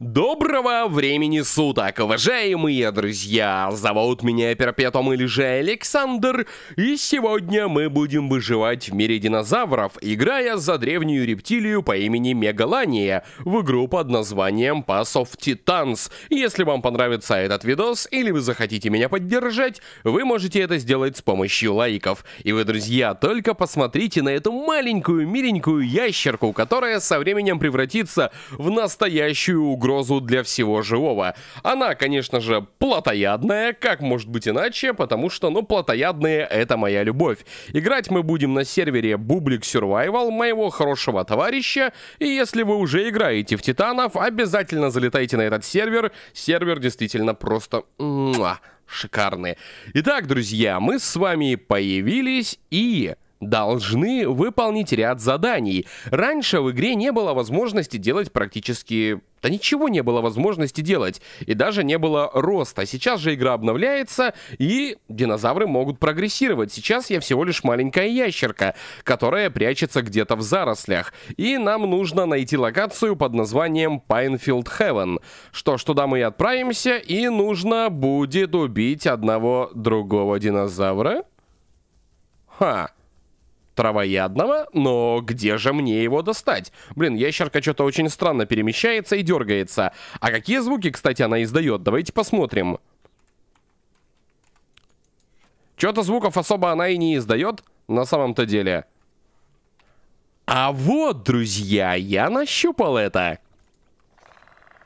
Доброго времени суток, уважаемые друзья! Зовут меня Перпетум или же Александр, и сегодня мы будем выживать в мире динозавров, играя за древнюю рептилию по имени Мегалания в игру под названием Pass of Titans. Если вам понравится этот видос или вы захотите меня поддержать, вы можете это сделать с помощью лайков. И вы, друзья, только посмотрите на эту маленькую миленькую ящерку, которая со временем превратится в настоящую угрозу угрозу для всего живого. Она, конечно же, плотоядная, как может быть иначе, потому что, ну, плотоядные — это моя любовь. Играть мы будем на сервере Бублик Survival, моего хорошего товарища, и если вы уже играете в Титанов, обязательно залетайте на этот сервер, сервер действительно просто... шикарный. Итак, друзья, мы с вами появились и должны выполнить ряд заданий. Раньше в игре не было возможности делать практически... Да ничего не было возможности делать, и даже не было роста. Сейчас же игра обновляется, и динозавры могут прогрессировать. Сейчас я всего лишь маленькая ящерка, которая прячется где-то в зарослях. И нам нужно найти локацию под названием Pinefield Heaven. Что ж, туда мы и отправимся, и нужно будет убить одного другого динозавра. Ха травоядного, но где же мне его достать? Блин, ящерка что-то очень странно перемещается и дергается. А какие звуки, кстати, она издает? Давайте посмотрим. Что-то звуков особо она и не издает на самом-то деле. А вот, друзья, я нащупал это.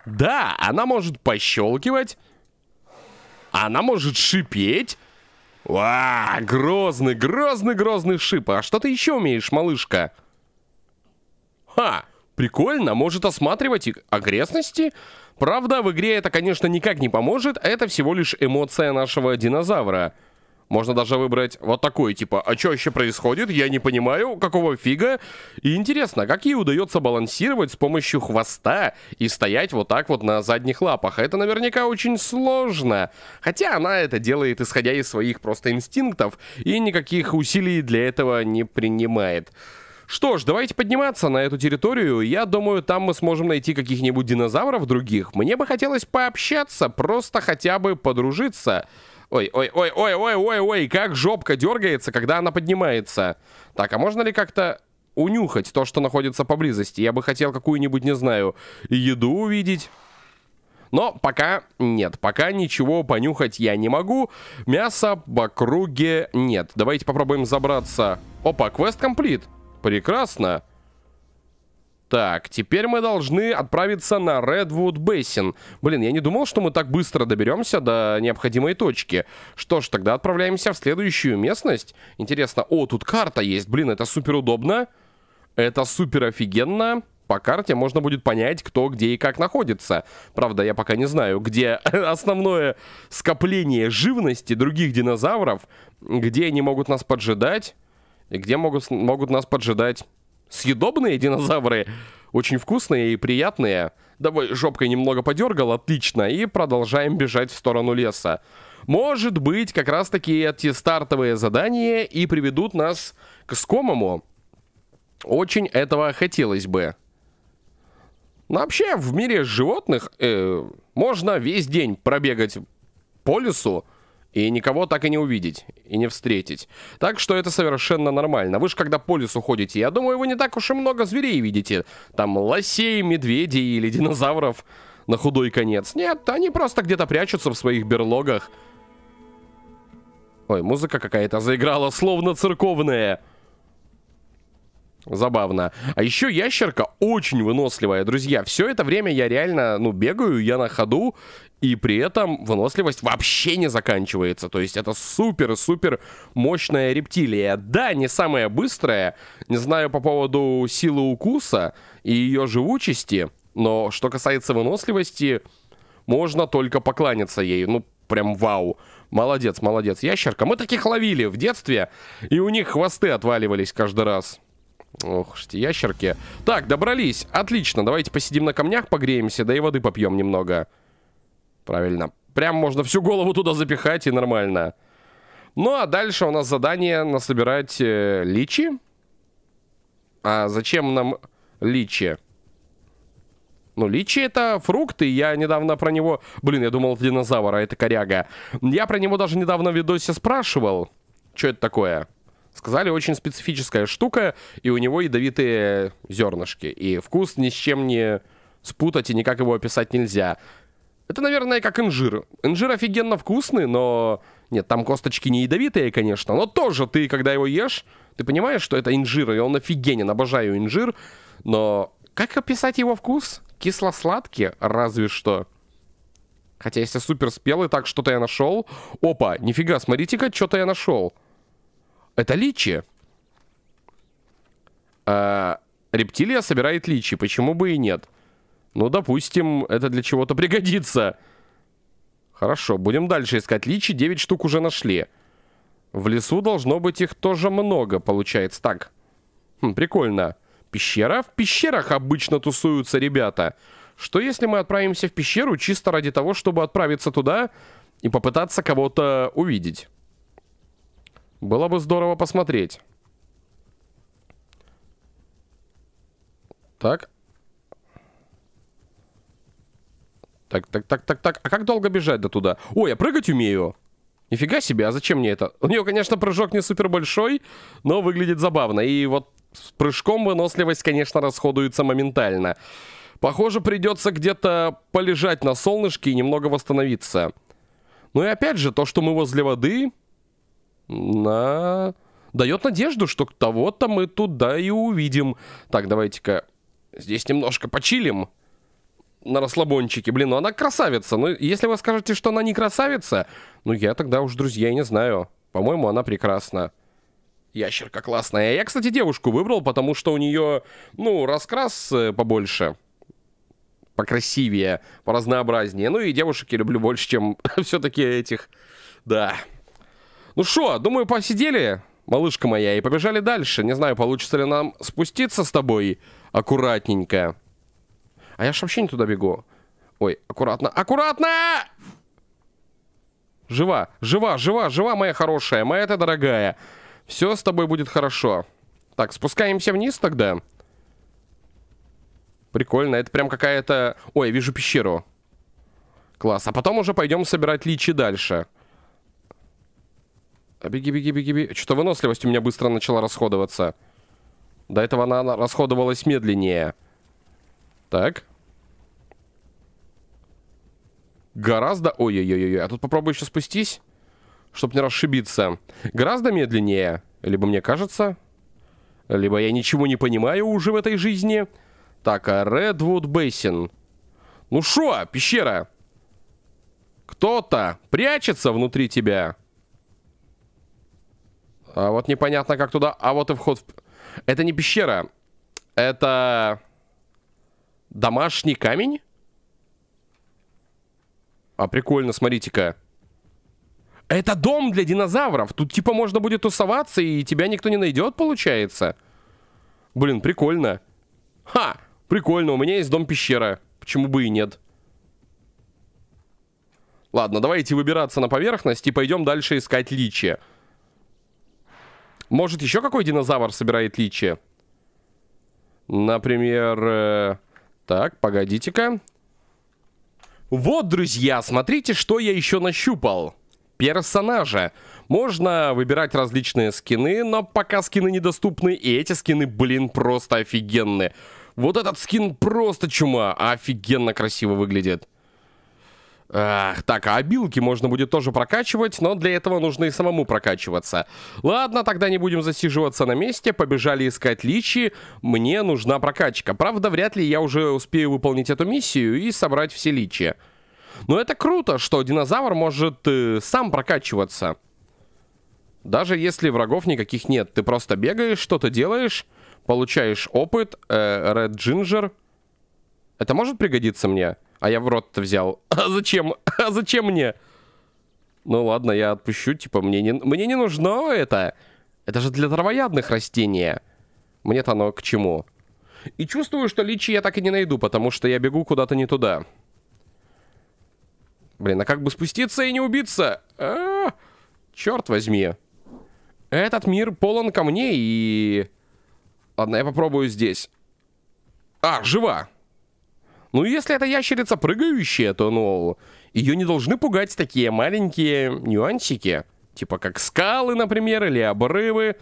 Да, она может пощелкивать. Она может шипеть. Уа, грозный, грозный, грозный шип. А что ты еще умеешь, малышка? Ха, прикольно, может осматривать агрессности? Правда, в игре это, конечно, никак не поможет, это всего лишь эмоция нашего динозавра. Можно даже выбрать вот такой типа, а что еще происходит? Я не понимаю, какого фига? И интересно, как ей удается балансировать с помощью хвоста и стоять вот так вот на задних лапах? А это наверняка очень сложно. Хотя она это делает, исходя из своих просто инстинктов, и никаких усилий для этого не принимает. Что ж, давайте подниматься на эту территорию. Я думаю, там мы сможем найти каких-нибудь динозавров других. Мне бы хотелось пообщаться, просто хотя бы подружиться. Ой, ой, ой, ой, ой, ой, ой, как жопка дергается, когда она поднимается. Так, а можно ли как-то унюхать то, что находится поблизости? Я бы хотел какую-нибудь, не знаю, еду увидеть. Но пока нет, пока ничего понюхать я не могу. Мяса в округе нет. Давайте попробуем забраться. Опа, квест комплит. Прекрасно. Так, теперь мы должны отправиться на Редвуд Бейсин. Блин, я не думал, что мы так быстро доберемся до необходимой точки. Что ж, тогда отправляемся в следующую местность. Интересно, о, тут карта есть. Блин, это супер удобно. Это супер офигенно. По карте можно будет понять, кто где и как находится. Правда, я пока не знаю, где основное скопление живности других динозавров, где они могут нас поджидать и где могут, могут нас поджидать съедобные динозавры, очень вкусные и приятные. Давай жопкой немного подергал, отлично, и продолжаем бежать в сторону леса. Может быть, как раз таки эти стартовые задания и приведут нас к скомому. Очень этого хотелось бы. Но вообще, в мире животных э, можно весь день пробегать по лесу, и никого так и не увидеть, и не встретить. Так что это совершенно нормально. Вы же когда по лесу ходите, я думаю, вы не так уж и много зверей видите. Там лосей, медведей или динозавров на худой конец. Нет, они просто где-то прячутся в своих берлогах. Ой, музыка какая-то заиграла, словно церковная. Забавно. А еще ящерка очень выносливая, друзья. Все это время я реально, ну, бегаю, я на ходу. И при этом выносливость вообще не заканчивается. То есть это супер-супер мощная рептилия. Да, не самая быстрая. Не знаю по поводу силы укуса и ее живучести. Но что касается выносливости, можно только покланяться ей. Ну, прям вау. Молодец, молодец, ящерка. Мы таких ловили в детстве, и у них хвосты отваливались каждый раз. Ох, эти ящерки. Так, добрались. Отлично, давайте посидим на камнях, погреемся, да и воды попьем немного. Немного. Правильно. Прям можно всю голову туда запихать и нормально. Ну, а дальше у нас задание насобирать э, личи. А зачем нам личи? Ну, личи это фрукты, я недавно про него... Блин, я думал, это динозавр, а это коряга. Я про него даже недавно в видосе спрашивал, что это такое. Сказали, очень специфическая штука, и у него ядовитые зернышки. И вкус ни с чем не спутать, и никак его описать нельзя. Это, наверное, как инжир. Инжир офигенно вкусный, но... Нет, там косточки не ядовитые, конечно, но тоже ты, когда его ешь, ты понимаешь, что это инжир, и он офигенен, обожаю инжир, но как описать его вкус? Кисло-сладкий, разве что. Хотя если супер спелый, так, что-то я нашел. Опа, нифига, смотрите-ка, что-то я нашел. Это личи. А, рептилия собирает личи, почему бы и нет? Ну, допустим, это для чего-то пригодится. Хорошо, будем дальше искать личи. Девять штук уже нашли. В лесу должно быть их тоже много, получается. Так, хм, прикольно. Пещера? В пещерах обычно тусуются ребята. Что если мы отправимся в пещеру чисто ради того, чтобы отправиться туда и попытаться кого-то увидеть? Было бы здорово посмотреть. Так, Так, так, так, так, так. А как долго бежать до туда? О, я прыгать умею. Нифига себе, а зачем мне это? У нее, конечно, прыжок не супер большой, но выглядит забавно. И вот с прыжком выносливость, конечно, расходуется моментально. Похоже, придется где-то полежать на солнышке и немного восстановиться. Ну и опять же, то, что мы возле воды... На... Дает надежду, что того-то мы туда и увидим. Так, давайте-ка здесь немножко почилим на расслабончике, блин, ну она красавица. Ну, если вы скажете, что она не красавица, ну я тогда уж, друзья, не знаю. По-моему, она прекрасна. Ящерка классная. Я, кстати, девушку выбрал, потому что у нее, ну, раскрас э, побольше. Покрасивее, поразнообразнее. Ну и девушек я люблю больше, чем все-таки этих. Да. Ну что, думаю, посидели, малышка моя, и побежали дальше. Не знаю, получится ли нам спуститься с тобой аккуратненько. А я ж вообще не туда бегу. Ой, аккуратно, аккуратно! Жива, жива, жива, жива, моя хорошая, моя ты дорогая. Все с тобой будет хорошо. Так, спускаемся вниз тогда. Прикольно, это прям какая-то... Ой, вижу пещеру. Класс, а потом уже пойдем собирать личи дальше. А беги, беги, беги, беги. Что-то выносливость у меня быстро начала расходоваться. До этого она расходовалась Медленнее. Так. Гораздо... Ой-ой-ой, ой а тут попробую еще спустись, чтобы не расшибиться. Гораздо медленнее, либо мне кажется, либо я ничего не понимаю уже в этой жизни. Так, а Redwood Basin. Ну шо, пещера? Кто-то прячется внутри тебя. А вот непонятно, как туда... А вот и вход... В... Это не пещера. Это... Домашний камень? А, прикольно, смотрите-ка. Это дом для динозавров. Тут типа можно будет тусоваться, и тебя никто не найдет, получается. Блин, прикольно. Ха, прикольно, у меня есть дом-пещера. Почему бы и нет? Ладно, давайте выбираться на поверхность и пойдем дальше искать личи. Может, еще какой динозавр собирает личи? Например... Э так, погодите-ка. Вот, друзья, смотрите, что я еще нащупал. Персонажа. Можно выбирать различные скины, но пока скины недоступны, и эти скины, блин, просто офигенные. Вот этот скин просто чума, офигенно красиво выглядит. Ах, так, а обилки можно будет тоже прокачивать, но для этого нужно и самому прокачиваться. Ладно, тогда не будем засиживаться на месте, побежали искать личи, мне нужна прокачка. Правда, вряд ли я уже успею выполнить эту миссию и собрать все личи. Но это круто, что динозавр может э, сам прокачиваться. Даже если врагов никаких нет, ты просто бегаешь, что-то делаешь, получаешь опыт, э, Red Ginger. Это может пригодиться мне? А я в рот-то взял. А зачем? А зачем мне? Ну ладно, я отпущу. Типа, мне не, мне не нужно это. Это же для травоядных растения. Мне-то оно к чему? И чувствую, что личи я так и не найду, потому что я бегу куда-то не туда. Блин, а как бы спуститься и не убиться? А -а -а, черт возьми. Этот мир полон камней и... Ладно, я попробую здесь. А, жива. Ну, если это ящерица прыгающая, то, ну, ее не должны пугать такие маленькие нюансики. Типа как скалы, например, или обрывы.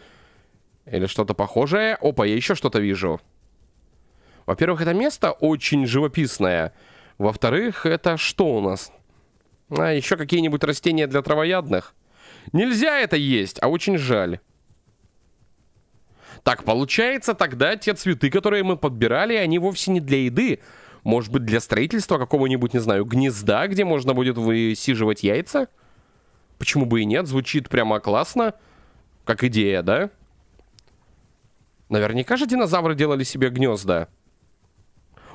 Или что-то похожее. Опа, я еще что-то вижу. Во-первых, это место очень живописное. Во-вторых, это что у нас? А, еще какие-нибудь растения для травоядных? Нельзя это есть, а очень жаль. Так, получается, тогда те цветы, которые мы подбирали, они вовсе не для еды, может быть, для строительства какого-нибудь, не знаю, гнезда, где можно будет высиживать яйца? Почему бы и нет? Звучит прямо классно. Как идея, да? Наверняка же динозавры делали себе гнезда.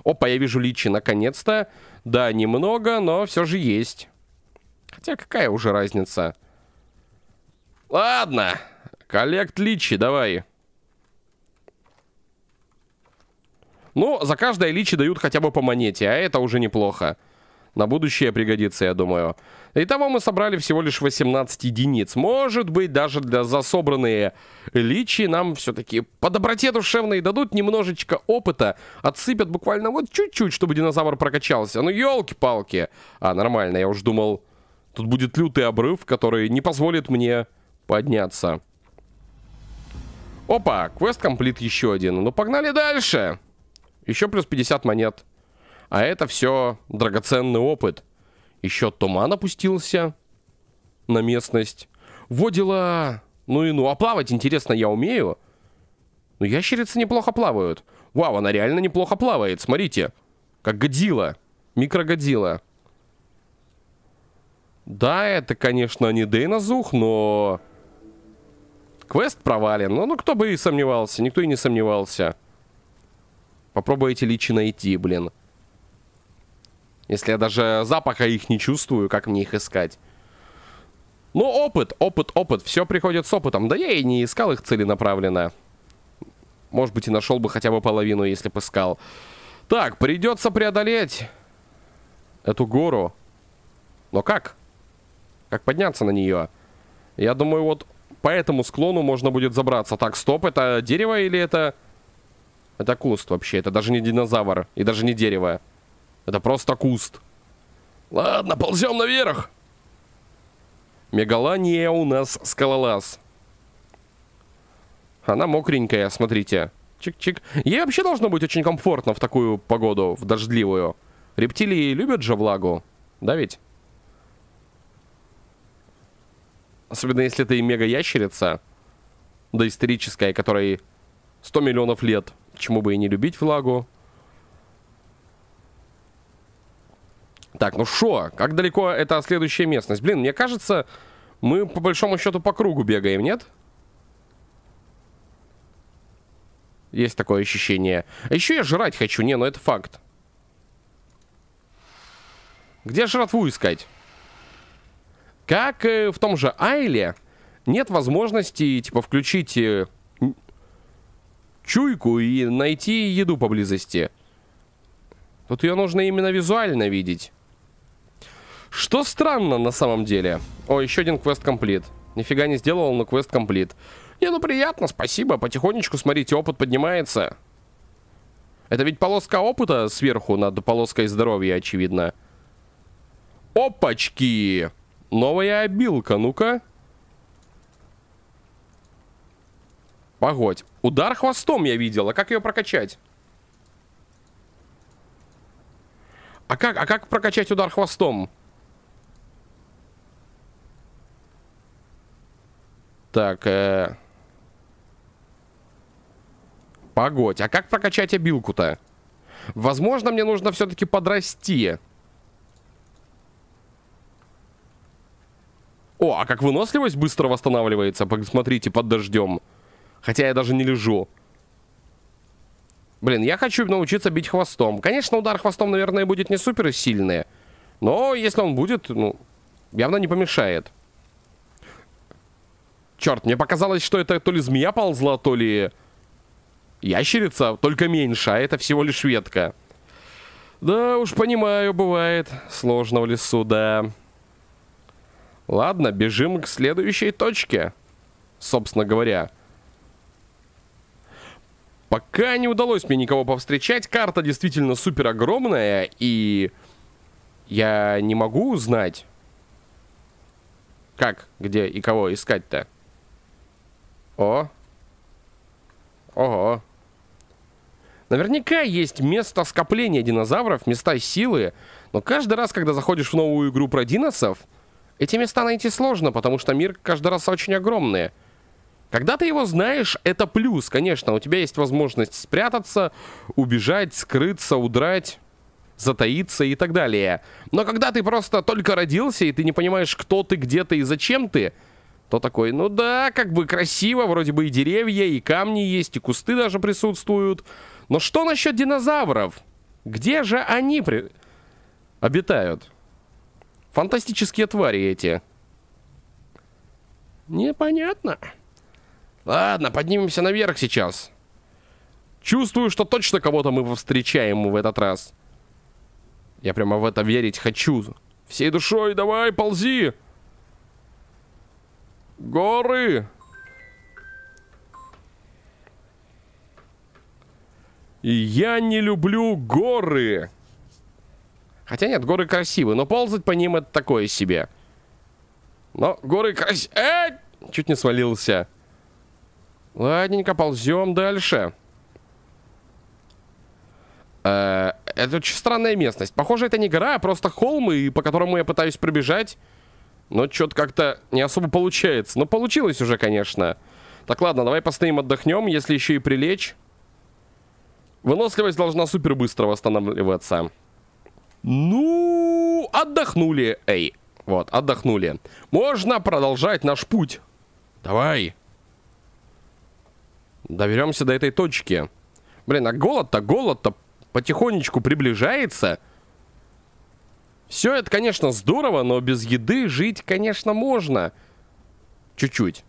Опа, я вижу личи, наконец-то. Да, немного, но все же есть. Хотя какая уже разница? Ладно, коллект личи, давай. Давай. Ну, за каждое личи дают хотя бы по монете, а это уже неплохо. На будущее пригодится, я думаю. Итого мы собрали всего лишь 18 единиц. Может быть, даже для засобранные личи нам все-таки по доброте душевной дадут немножечко опыта. Отсыпят буквально вот чуть-чуть, чтобы динозавр прокачался. Ну, елки-палки. А, нормально, я уж думал, тут будет лютый обрыв, который не позволит мне подняться. Опа, квест комплит еще один. Ну, погнали дальше. Дальше еще плюс 50 монет. А это все драгоценный опыт. Еще туман опустился на местность. водила, Ну и ну, а плавать, интересно, я умею. Но ящерицы неплохо плавают. Вау, она реально неплохо плавает, смотрите. Как Годзилла. Микрогодзилла. Да, это, конечно, не Дейнозух, но... Квест провален. Ну, ну, кто бы и сомневался, никто и не сомневался. Попробуйте личи найти, блин. Если я даже запаха их не чувствую, как мне их искать? Ну, опыт, опыт, опыт. Все приходит с опытом. Да я и не искал их целенаправленно. Может быть, и нашел бы хотя бы половину, если бы искал. Так, придется преодолеть эту гору. Но как? Как подняться на нее? Я думаю, вот по этому склону можно будет забраться. Так, стоп, это дерево или это... Это куст вообще. Это даже не динозавр. И даже не дерево. Это просто куст. Ладно, ползем наверх. Мегалания у нас скалолаз. Она мокренькая, смотрите. Чик-чик. Ей вообще должно быть очень комфортно в такую погоду, в дождливую. Рептилии любят же влагу. Да ведь? Особенно если ты мега-ящерица. Доисторическая, которой 100 миллионов лет. Чему бы и не любить флагу. Так, ну шо, как далеко это следующая местность? Блин, мне кажется, мы по большому счету по кругу бегаем, нет? Есть такое ощущение. А еще я жрать хочу. Не, ну это факт. Где жратву искать? Как э, в том же Айле нет возможности, типа, включить э, чуйку и найти еду поблизости. Тут ее нужно именно визуально видеть. Что странно на самом деле. О, еще один квест комплит. Нифига не сделал, но квест комплит. Не, ну приятно, спасибо. Потихонечку, смотрите, опыт поднимается. Это ведь полоска опыта сверху над полоской здоровья, очевидно. Опачки! Новая обилка, ну-ка. Погодь. Удар хвостом я видел. А как ее прокачать? А как, а как прокачать удар хвостом? Так, э... Погодь, а как прокачать обилку-то? Возможно, мне нужно все-таки подрасти. О, а как выносливость быстро восстанавливается, посмотрите, под дождем. Хотя я даже не лежу. Блин, я хочу научиться бить хвостом. Конечно, удар хвостом, наверное, будет не супер сильный. Но если он будет, ну, явно не помешает. Черт, мне показалось, что это то ли змея ползла, то ли ящерица, только меньше, а это всего лишь ветка. Да уж, понимаю, бывает. Сложно в лесу, да. Ладно, бежим к следующей точке, собственно говоря. Пока не удалось мне никого повстречать. Карта действительно супер огромная, и я не могу узнать, как, где и кого искать-то. О. Ого. Наверняка есть место скопления динозавров, места силы, но каждый раз, когда заходишь в новую игру про диносов, эти места найти сложно, потому что мир каждый раз очень огромный. Когда ты его знаешь, это плюс, конечно. У тебя есть возможность спрятаться, убежать, скрыться, удрать затаиться и так далее. Но когда ты просто только родился, и ты не понимаешь, кто ты, где ты и зачем ты, то такой, ну да, как бы красиво, вроде бы и деревья, и камни есть, и кусты даже присутствуют. Но что насчет динозавров? Где же они при... обитают? Фантастические твари эти. Непонятно. Ладно, поднимемся наверх сейчас. Чувствую, что точно кого-то мы встречаем в этот раз. Я прямо в это верить хочу. Всей душой давай, ползи. Горы. я не люблю горы. Хотя нет, горы красивые, но ползать по ним это такое себе. Но горы красивые... Э! Чуть не свалился. Ладненько, ползем дальше. Э это очень странная местность. Похоже, это не гора, а просто холм, и по которому я пытаюсь пробежать. Но что-то как-то не особо получается. Но получилось уже, конечно. Так, ладно, давай постоим отдохнем, если еще и прилечь. Выносливость должна супер быстро восстанавливаться. Ну, отдохнули. Эй, вот, отдохнули. Можно продолжать наш путь. Давай. Доверемся до этой точки. Блин, а голод-то, голод-то потихонечку приближается. Все это, конечно, здорово, но без еды жить, конечно, можно. Чуть-чуть.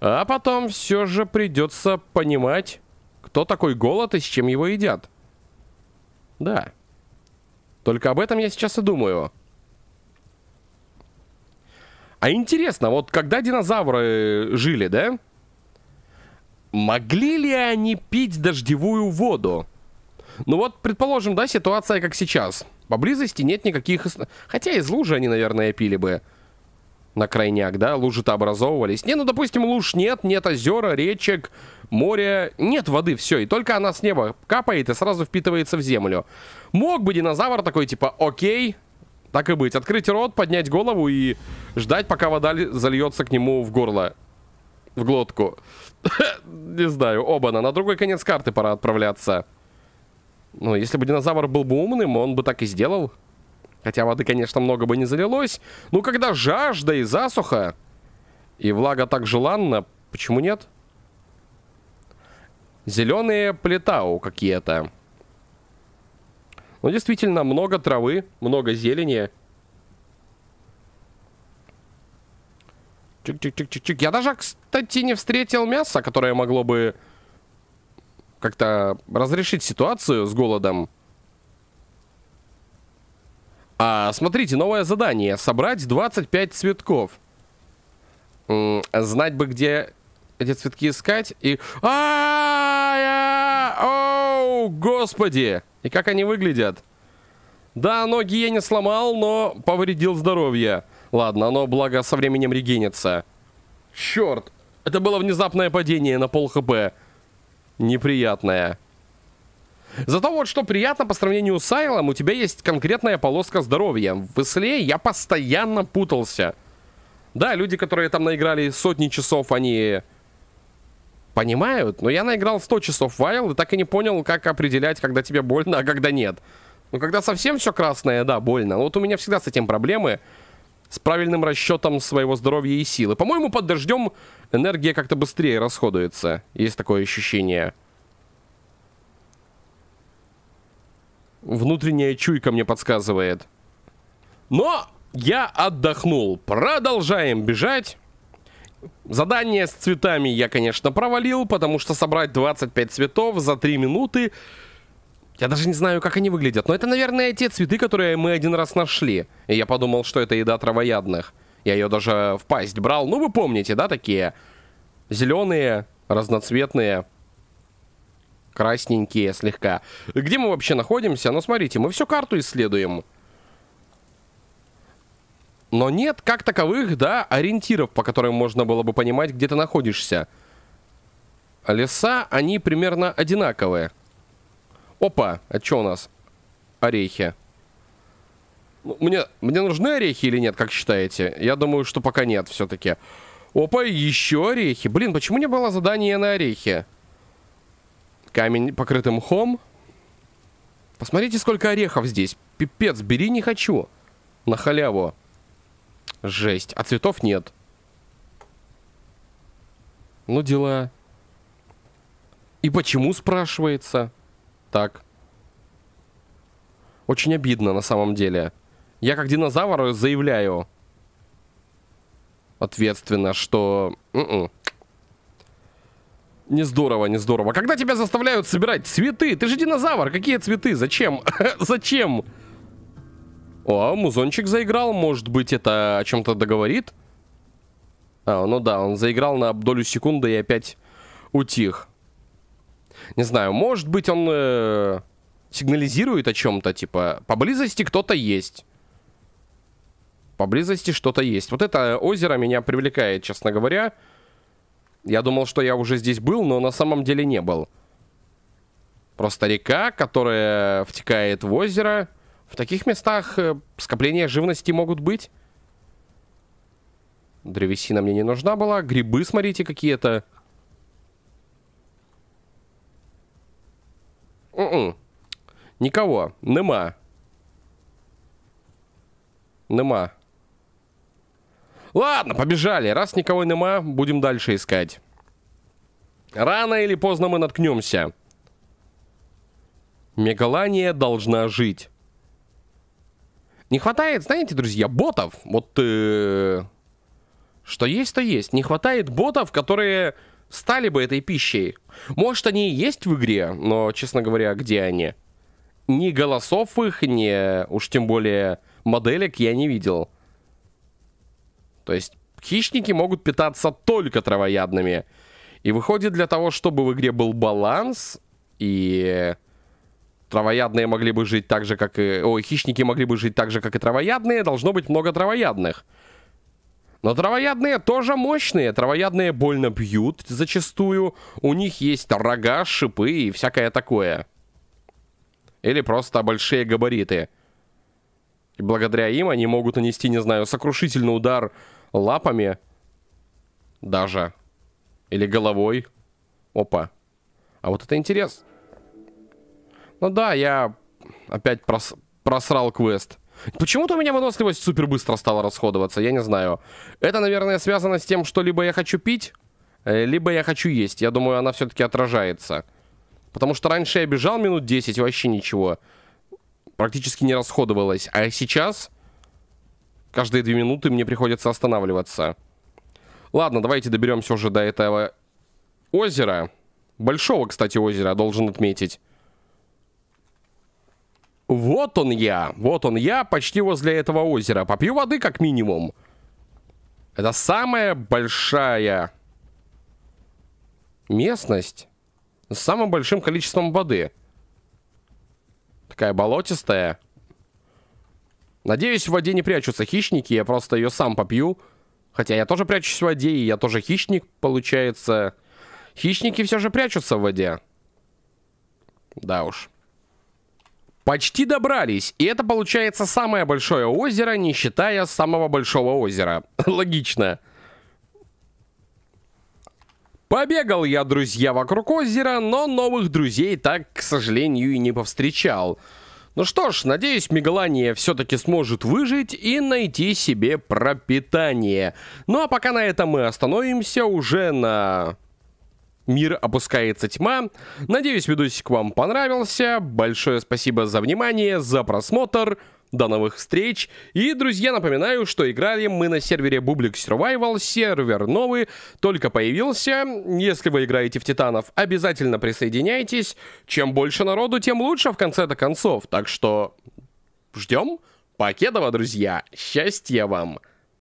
А потом все же придется понимать, кто такой голод и с чем его едят. Да. Только об этом я сейчас и думаю. А интересно, вот когда динозавры жили, да? Да. Могли ли они пить дождевую воду? Ну вот, предположим, да, ситуация как сейчас. Поблизости нет никаких... Хотя из лужи они, наверное, пили бы. На крайняк, да? Лужи-то образовывались. Не, ну, допустим, луж нет, нет озера, речек, моря. Нет воды, все. И только она с неба капает и сразу впитывается в землю. Мог бы динозавр такой, типа, окей, так и быть. Открыть рот, поднять голову и ждать, пока вода зальется к нему в горло в глотку. Не знаю, оба-на. На другой конец карты пора отправляться. Ну, если бы динозавр был бы умным, он бы так и сделал. Хотя воды, конечно, много бы не залилось. Ну, когда жажда и засуха, и влага так желанна, почему нет? Зеленые плетау какие-то. Ну, действительно, много травы, много зелени. Чик-чик-чик-чик-чик. Я даже, кстати, не встретил мясо, которое могло бы как-то разрешить ситуацию с голодом. А, смотрите, новое задание. Собрать 25 цветков. М -м, знать бы, где эти цветки искать. И... А -а -а О, господи! И как они выглядят? Да, ноги я не сломал, но повредил здоровье. Ладно, оно, благо, со временем регенится. Черт! Это было внезапное падение на пол хп. Неприятное. Зато вот что приятно по сравнению с Айлом, у тебя есть конкретная полоска здоровья. В Исле я постоянно путался. Да, люди, которые там наиграли сотни часов, они понимают, но я наиграл 100 часов в Айл и так и не понял, как определять, когда тебе больно, а когда нет. Ну, когда совсем все красное, да, больно. вот у меня всегда с этим проблемы с правильным расчетом своего здоровья и силы. По-моему, под дождем энергия как-то быстрее расходуется. Есть такое ощущение. Внутренняя чуйка мне подсказывает. Но я отдохнул. Продолжаем бежать. Задание с цветами я, конечно, провалил, потому что собрать 25 цветов за 3 минуты я даже не знаю, как они выглядят. Но это, наверное, те цветы, которые мы один раз нашли. И я подумал, что это еда травоядных. Я ее даже в пасть брал. Ну, вы помните, да, такие? Зеленые, разноцветные, красненькие слегка. Где мы вообще находимся? Ну, смотрите, мы всю карту исследуем. Но нет, как таковых, да, ориентиров, по которым можно было бы понимать, где ты находишься. Леса, они примерно одинаковые. Опа, а что у нас? Орехи. Ну, мне, мне нужны орехи или нет, как считаете? Я думаю, что пока нет все-таки. Опа, еще орехи. Блин, почему не было задания на орехи? Камень покрытый мхом. Посмотрите, сколько орехов здесь. Пипец, бери не хочу. На халяву. Жесть. А цветов нет. Ну, дела. И почему, спрашивается? так. Очень обидно на самом деле. Я как динозавр заявляю ответственно, что... Mm -mm. Не здорово, не здорово. Когда тебя заставляют собирать цветы? Ты же динозавр. Какие цветы? Зачем? Зачем? О, музончик заиграл. Может быть, это о чем-то договорит? А, ну да, он заиграл на долю секунды и опять утих. Не знаю, может быть, он э, сигнализирует о чем-то, типа, поблизости кто-то есть. Поблизости что-то есть. Вот это озеро меня привлекает, честно говоря. Я думал, что я уже здесь был, но на самом деле не был. Просто река, которая втекает в озеро. В таких местах э, скопления живности могут быть. Древесина мне не нужна была. Грибы, смотрите, какие-то. М-м. Никого, Нема. Нема. Ладно, побежали. Раз никого нема, будем дальше искать. Рано или поздно мы наткнемся. Мегалания должна жить. Не хватает, знаете, друзья, ботов. Вот... Э... Что есть, то есть. Не хватает ботов, которые стали бы этой пищей. Может, они и есть в игре, но, честно говоря, где они? Ни голосов их, ни уж тем более моделек я не видел. То есть хищники могут питаться только травоядными. И выходит, для того, чтобы в игре был баланс, и травоядные могли бы жить так же, как и... Ой, хищники могли бы жить так же, как и травоядные, должно быть много травоядных. Но травоядные тоже мощные. Травоядные больно бьют зачастую. У них есть рога, шипы и всякое такое. Или просто большие габариты. И благодаря им они могут нанести, не знаю, сокрушительный удар лапами. Даже. Или головой. Опа. А вот это интерес. Ну да, я опять прос просрал квест. Почему-то у меня выносливость супер быстро стала расходоваться, я не знаю. Это, наверное, связано с тем, что либо я хочу пить, э, либо я хочу есть. Я думаю, она все-таки отражается. Потому что раньше я бежал минут 10, вообще ничего. Практически не расходовалось. А сейчас каждые 2 минуты мне приходится останавливаться. Ладно, давайте доберемся уже до этого озера. Большого, кстати, озера, должен отметить. Вот он я. Вот он я, почти возле этого озера. Попью воды как минимум. Это самая большая местность с самым большим количеством воды. Такая болотистая. Надеюсь, в воде не прячутся хищники, я просто ее сам попью. Хотя я тоже прячусь в воде, и я тоже хищник, получается. Хищники все же прячутся в воде. Да уж. Почти добрались, и это получается самое большое озеро, не считая самого большого озера. Логично. Побегал я, друзья, вокруг озера, но новых друзей так, к сожалению, и не повстречал. Ну что ж, надеюсь, Мегалания все-таки сможет выжить и найти себе пропитание. Ну а пока на этом мы остановимся уже на мир опускается тьма. Надеюсь, видосик вам понравился. Большое спасибо за внимание, за просмотр. До новых встреч. И, друзья, напоминаю, что играли мы на сервере Bublik Survival. Сервер новый, только появился. Если вы играете в Титанов, обязательно присоединяйтесь. Чем больше народу, тем лучше в конце-то концов. Так что ждем. Покедова, друзья. Счастья вам.